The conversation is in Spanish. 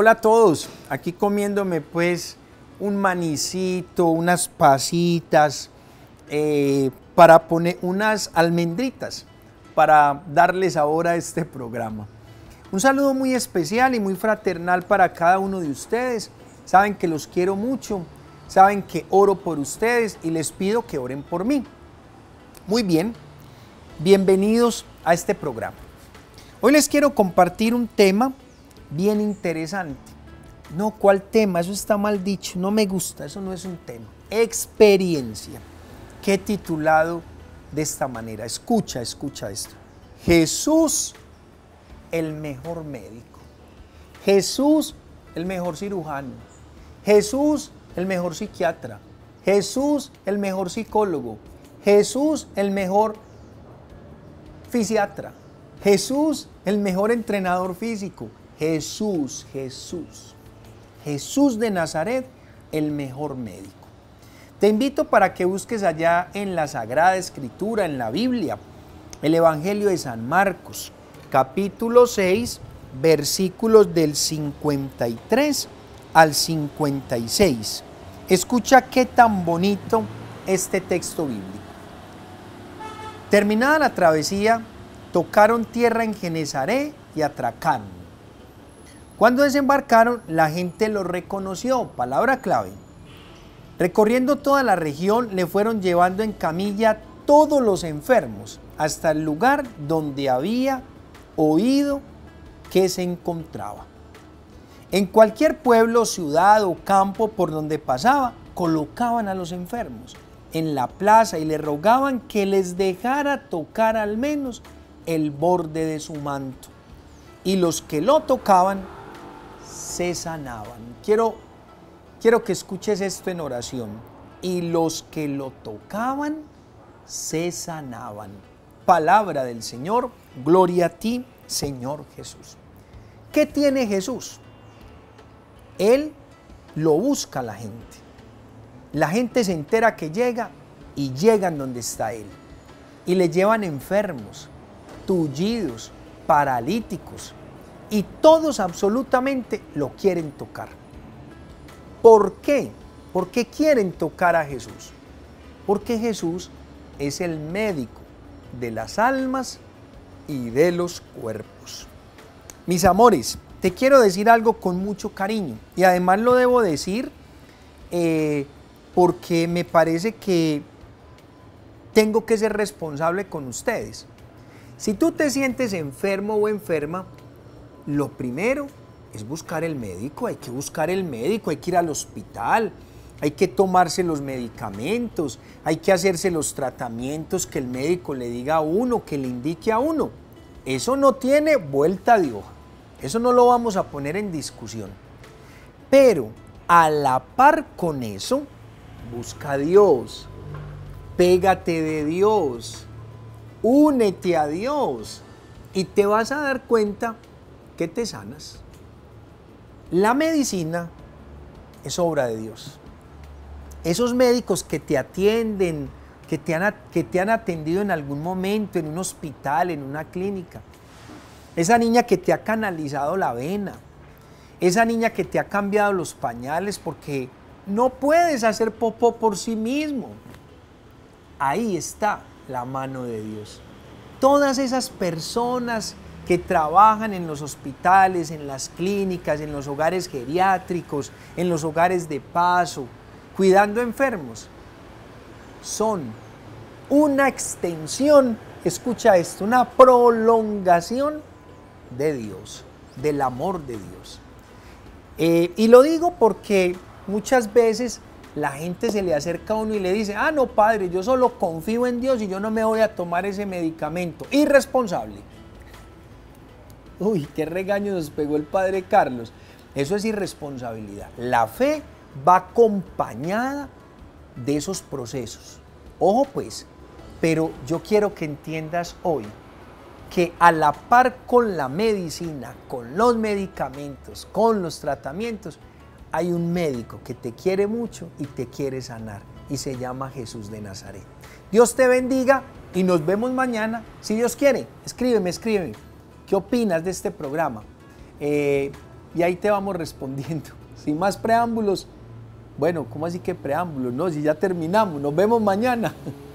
Hola a todos, aquí comiéndome pues un manicito, unas pasitas, eh, para poner unas almendritas, para darles ahora este programa. Un saludo muy especial y muy fraternal para cada uno de ustedes. Saben que los quiero mucho, saben que oro por ustedes y les pido que oren por mí. Muy bien, bienvenidos a este programa. Hoy les quiero compartir un tema bien interesante. No, ¿cuál tema? Eso está mal dicho, no me gusta, eso no es un tema. Experiencia, que he titulado de esta manera. Escucha, escucha esto. Jesús, el mejor médico. Jesús, el mejor cirujano. Jesús, el mejor psiquiatra. Jesús, el mejor psicólogo. Jesús, el mejor fisiatra. Jesús, el mejor entrenador físico. Jesús, Jesús. Jesús de Nazaret, el mejor médico. Te invito para que busques allá en la Sagrada Escritura, en la Biblia, el Evangelio de San Marcos, capítulo 6, versículos del 53 al 56. Escucha qué tan bonito este texto bíblico. Terminada la travesía, tocaron tierra en Genezaré y atracaron. Cuando desembarcaron, la gente lo reconoció, palabra clave. Recorriendo toda la región, le fueron llevando en camilla todos los enfermos hasta el lugar donde había oído que se encontraba. En cualquier pueblo, ciudad o campo por donde pasaba, colocaban a los enfermos en la plaza y le rogaban que les dejara tocar al menos el borde de su manto. Y los que lo tocaban se sanaban. Quiero, quiero que escuches esto en oración. Y los que lo tocaban se sanaban. Palabra del Señor, gloria a ti, Señor Jesús. ¿Qué tiene Jesús? Él lo busca la gente. La gente se entera que llega y llegan donde está Él. Y le llevan enfermos, tullidos, paralíticos, y todos absolutamente lo quieren tocar. ¿Por qué? ¿Por qué quieren tocar a Jesús? Porque Jesús es el médico de las almas y de los cuerpos. Mis amores, te quiero decir algo con mucho cariño y además lo debo decir eh, porque me parece que tengo que ser responsable con ustedes. Si tú te sientes enfermo o enferma, lo primero es buscar el médico, hay que buscar el médico, hay que ir al hospital, hay que tomarse los medicamentos, hay que hacerse los tratamientos que el médico le diga a uno, que le indique a uno. Eso no tiene vuelta de hoja, eso no lo vamos a poner en discusión. Pero a la par con eso, busca a Dios, pégate de Dios, únete a Dios y te vas a dar cuenta ¿Qué te sanas. La medicina es obra de Dios. Esos médicos que te atienden, que te, han, que te han atendido en algún momento, en un hospital, en una clínica. Esa niña que te ha canalizado la vena. Esa niña que te ha cambiado los pañales porque no puedes hacer popó por sí mismo. Ahí está la mano de Dios. Todas esas personas que trabajan en los hospitales, en las clínicas, en los hogares geriátricos, en los hogares de paso, cuidando enfermos, son una extensión, escucha esto, una prolongación de Dios, del amor de Dios. Eh, y lo digo porque muchas veces la gente se le acerca a uno y le dice, ah, no, padre, yo solo confío en Dios y yo no me voy a tomar ese medicamento. Irresponsable Uy, qué regaño nos pegó el padre Carlos. Eso es irresponsabilidad. La fe va acompañada de esos procesos. Ojo pues, pero yo quiero que entiendas hoy que a la par con la medicina, con los medicamentos, con los tratamientos, hay un médico que te quiere mucho y te quiere sanar y se llama Jesús de Nazaret. Dios te bendiga y nos vemos mañana, si Dios quiere. Escríbeme, escríbeme. ¿Qué opinas de este programa? Eh, y ahí te vamos respondiendo. Sin más preámbulos, bueno, ¿cómo así que preámbulos? No, si ya terminamos, nos vemos mañana.